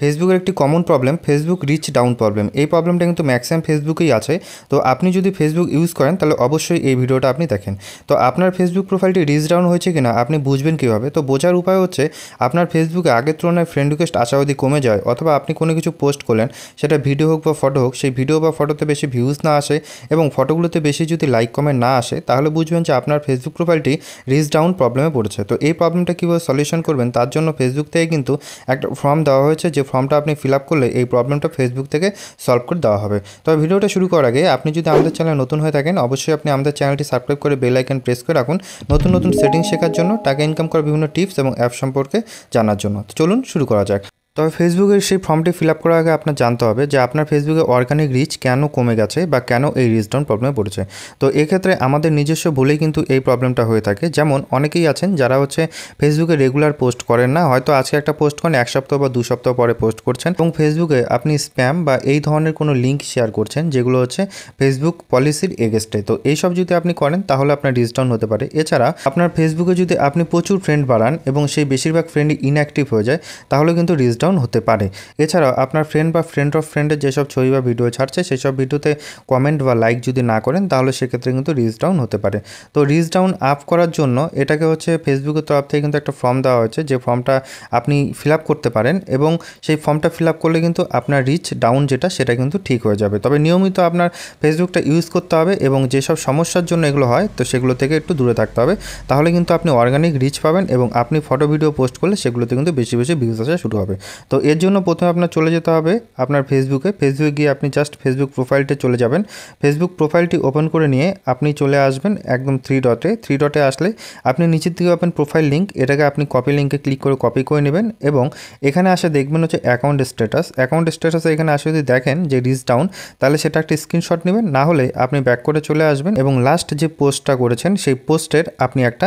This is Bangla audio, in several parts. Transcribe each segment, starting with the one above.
ফেসবুকের একটি common problem Facebook reach down problem এই প্রবলেমটা কিন্তু ম্যাক্সিমাম ফেসবুকেই আছে তো আপনি যদি ফেসবুক ইউজ করেন তাহলে অবশ্যই এই ভিডিওটা আপনি দেখেন তো আপনার ফেসবুক প্রোফাইলটি রিচ ডাউন হয়েছে কিনা আপনি বুঝবেন কীভাবে তো বোঝার উপায় হচ্ছে আপনার ফেসবুকে আগের তুলনায় ফ্রেন্ড রিকোয়েস্ট অবধি কমে যায় অথবা আপনি কোনো কিছু পোস্ট করলেন সেটা ভিডিও হোক বা ফটো হোক সেই ভিডিও বা ফটোতে বেশি ভিউজ না আসে এবং ফটোগুলোতে বেশি যদি লাইক কমেন্ট না আসে তাহলে বুঝবেন যে আপনার ফেসবুক প্রোফাইলটি রিচ ডাউন প্রবলেমে পড়েছে তো এই প্রবলেমটা কীভাবে সলিউশন করবেন তার জন্য ফেসবুক থেকে কিন্তু একটা ফর্ম দেওয়া হয়েছে যে ফর্মটা আপনি ফিল আপ করলে এই প্রবলেমটা ফেসবুক থেকে সলভ করে দেওয়া হবে তবে ভিডিওটা শুরু করার আগে আপনি যদি আমাদের চ্যানেল নতুন হয়ে থাকেন অবশ্যই আপনি আমাদের চ্যানেলটি সাবস্ক্রাইব করে বেল আইকন প্রেস করে রাখুন নতুন নতুন সেটিং শেখার জন্য টাকা ইনকাম করার বিভিন্ন টিপস এবং অ্যাপ সম্পর্কে জানার জন্য চলুন শুরু করা যাক তবে ফেসবুকের সেই ফর্মটি ফিল করার আগে আপনার জানতে হবে যে আপনার ফেসবুকে অর্গানিক রিচ কেন কমে গেছে বা কেন এই রিচ ডাউন প্রবলেমে পড়েছে তো এক্ষেত্রে আমাদের নিজস্ব ভুলেই কিন্তু এই প্রবলেমটা হয়ে থাকে যেমন অনেকেই আছেন যারা হচ্ছে ফেসবুকে রেগুলার পোস্ট করেন না হয়তো আজকে একটা পোস্ট করেন এক সপ্তাহ বা দু সপ্তাহ পরে পোস্ট করছেন এবং ফেসবুকে আপনি স্প্যাম বা এই ধরনের কোনো লিঙ্ক শেয়ার করছেন যেগুলো হচ্ছে ফেসবুক পলিসির এগেস্টে তো এইসব যদি আপনি করেন তাহলে আপনার রিচ ডাউন হতে পারে এছাড়া আপনার ফেসবুকে যদি আপনি প্রচুর ফ্রেন্ড বাড়ান এবং সেই বেশিরভাগ ফ্রেন্ড ইনঅ্যাক্টিভ হয়ে যায় তাহলে কিন্তু রিচ ডাউন কারণ হতে পারে এছাড়াও আপনার ফ্রেন্ড বা ফ্রেন্ড অফ ফ্রেন্ডের যেসব ছবি বা ভিডিও ছাড়ছে সেসব ভিডিওতে কমেন্ট বা লাইক যদি না করেন তাহলে সেক্ষেত্রে কিন্তু রিচ ডাউন হতে পারে তো রিচ ডাউন আপ করার জন্য এটাকে হচ্ছে ফেসবুকের তরফ থেকে কিন্তু একটা ফর্ম দেওয়া হয়েছে যে ফর্মটা আপনি ফিল করতে পারেন এবং সেই ফর্মটা ফিল করলে কিন্তু আপনার রিচ ডাউন যেটা সেটা কিন্তু ঠিক হয়ে যাবে তবে নিয়মিত আপনার ফেসবুকটা ইউজ করতে হবে এবং যেসব সমস্যার জন্য এগুলো হয় তো সেগুলো থেকে একটু দূরে থাকতে হবে তাহলে কিন্তু আপনি অর্গানিক রিচ পাবেন এবং আপনি ফটো ভিডিও পোস্ট করলে সেগুলোতে কিন্তু বেশি বেশি ভিউজ আসা শুরু হবে তো এর জন্য প্রথমে আপনার চলে যেতে হবে আপনার ফেসবুকে ফেসবুকে গিয়ে আপনি জাস্ট ফেসবুক প্রোফাইলটে চলে যাবেন ফেসবুক প্রোফাইলটি ওপেন করে নিয়ে আপনি চলে আসবেন একদম থ্রি ডটে থ্রি ডটে আসলে আপনি নিচের দিকে পাবেন প্রোফাইল লিঙ্ক এটাকে আপনি কপি লিঙ্কে ক্লিক করে কপি করে নেবেন এবং এখানে আসে দেখবেন হচ্ছে অ্যাকাউন্ট স্ট্যাটাস অ্যাকাউন্ট স্ট্যাটাসে এখানে আসে যদি দেখেন যে রিস ডাউন তাহলে সেটা একটা স্ক্রিনশট নেবেন না হলে আপনি ব্যাক করে চলে আসবেন এবং লাস্ট যে পোস্টটা করেছেন সেই পোস্টের আপনি একটা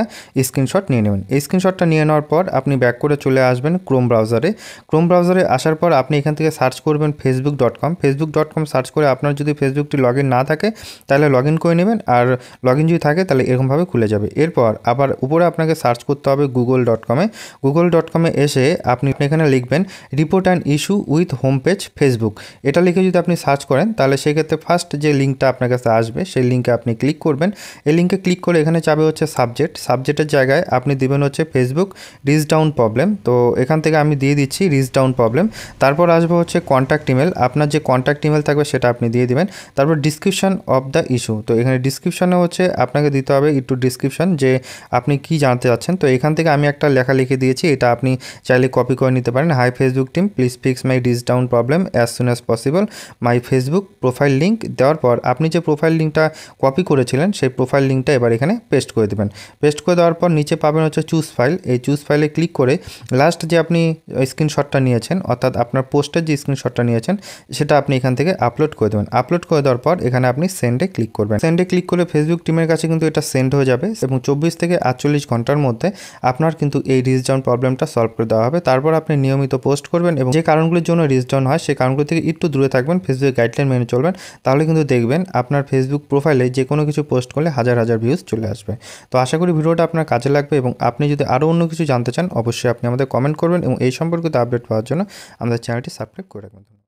স্ক্রিনশট নিয়ে নেবেন এই স্ক্রিনশটটা নিয়ে নেওয়ার পর আপনি ব্যাক করে চলে আসবেন ক্রোম ব্রাউজারে ক্রোম ব্রাউজারে আসার পর আপনি এখান থেকে সার্চ করবেন Facebook dot com Facebook dot com search করে আপনার যদি ফেসবুকটি লগ না থাকে তাহলে লগ করে নেবেন আর লগ যদি থাকে তাহলে এরকমভাবে খুলে যাবে এরপর আবার উপরে আপনাকে সার্চ করতে হবে গুগল ডট কমে গুগল ডট কমে এসে আপনি এখানে লিখবেন report and issue with home page Facebook এটা লিখে যদি আপনি সার্চ করেন তাহলে সেক্ষেত্রে ফার্স্ট যে লিঙ্কটা আপনার কাছে আসবে সেই লিঙ্কে আপনি ক্লিক করবেন এই লিঙ্কে ক্লিক করে এখানে চাবে হচ্ছে সাবজেক্ট সাবজেক্টের জায়গায় আপনি দিবেন হচ্ছে ফেসবুক রিজ ডাউন প্রবলেম তো এখান থেকে আমি দিয়ে দিচ্ছি রিজ ইজ ডাউন প্রবলেম তারপর আসবে হচ্ছে কন্ট্যাক্ট ইমেল আপনার যে কন্ট্যাক্ট ইমেল থাকবে সেটা আপনি দিয়ে দিবেন তারপর ডিসক্রিপশান অফ দ্য ইস্যু তো এখানে ডিসক্রিপশানে হচ্ছে আপনাকে দিতে হবে একটু ডিসক্রিপশান যে আপনি কি জানতে চাচ্ছেন তো এখান থেকে আমি একটা লেখা লিখে দিয়েছি এটা আপনি চাইলে কপি করে নিতে পারেন hi Facebook team please fix my this down problem as soon as possible my Facebook profile link দেওয়ার পর আপনি যে প্রোফাইল লিঙ্কটা কপি করেছিলেন সেই প্রোফাইল লিঙ্কটা এবার এখানে পেস্ট করে দেবেন পেস্ট করে দেওয়ার পর নিচে পাবেন হচ্ছে চুজ ফাইল এই চুজ ফাইলে ক্লিক করে লাস্ট যে আপনি স্ক্রিনশট শটটা নিয়েছেন অর্থাৎ আপনার পোস্টের যে স্ক্রিনশটটা নিয়েছেন সেটা আপনি এখান থেকে আপলোড করে দেবেন আপলোড করে দেওয়ার পর এখানে আপনি সেন্ডে ক্লিক করবেন সেন্ডে ক্লিক করলে ফেসবুক টিমের কাছে কিন্তু এটা সেন্ড হয়ে যাবে এবং চব্বিশ থেকে আটচল্লিশ ঘন্টার মধ্যে আপনার কিন্তু এই রিজডাউন প্রবলেমটা সলভ করে দেওয়া হবে তারপর আপনি নিয়মিত পোস্ট করবেন এবং যে কারণগুলির জন্য রিজডাউন হয় সেই কারণগুলো থেকে একটু দূরে থাকবেন ফেসবুক গাইডলাইন মেনে চলবেন তাহলে কিন্তু দেখবেন আপনার ফেসবুক প্রোফাইলে যে কোনো কিছু পোস্ট করলে হাজার হাজার ভিউজ চলে আসবে তো আশা করি ভিডিওটা আপনার কাজে লাগবে এবং আপনি যদি আরও অন্য কিছু জানতে চান অবশ্যই আপনি আমাদের কমেন্ট করবেন এবং এই সম্পর্কিত আপডেট আপডেট পাওয়ার জন্য আমাদের চ্যানেলটি সাবস্ক্রাইব করে রাখবেন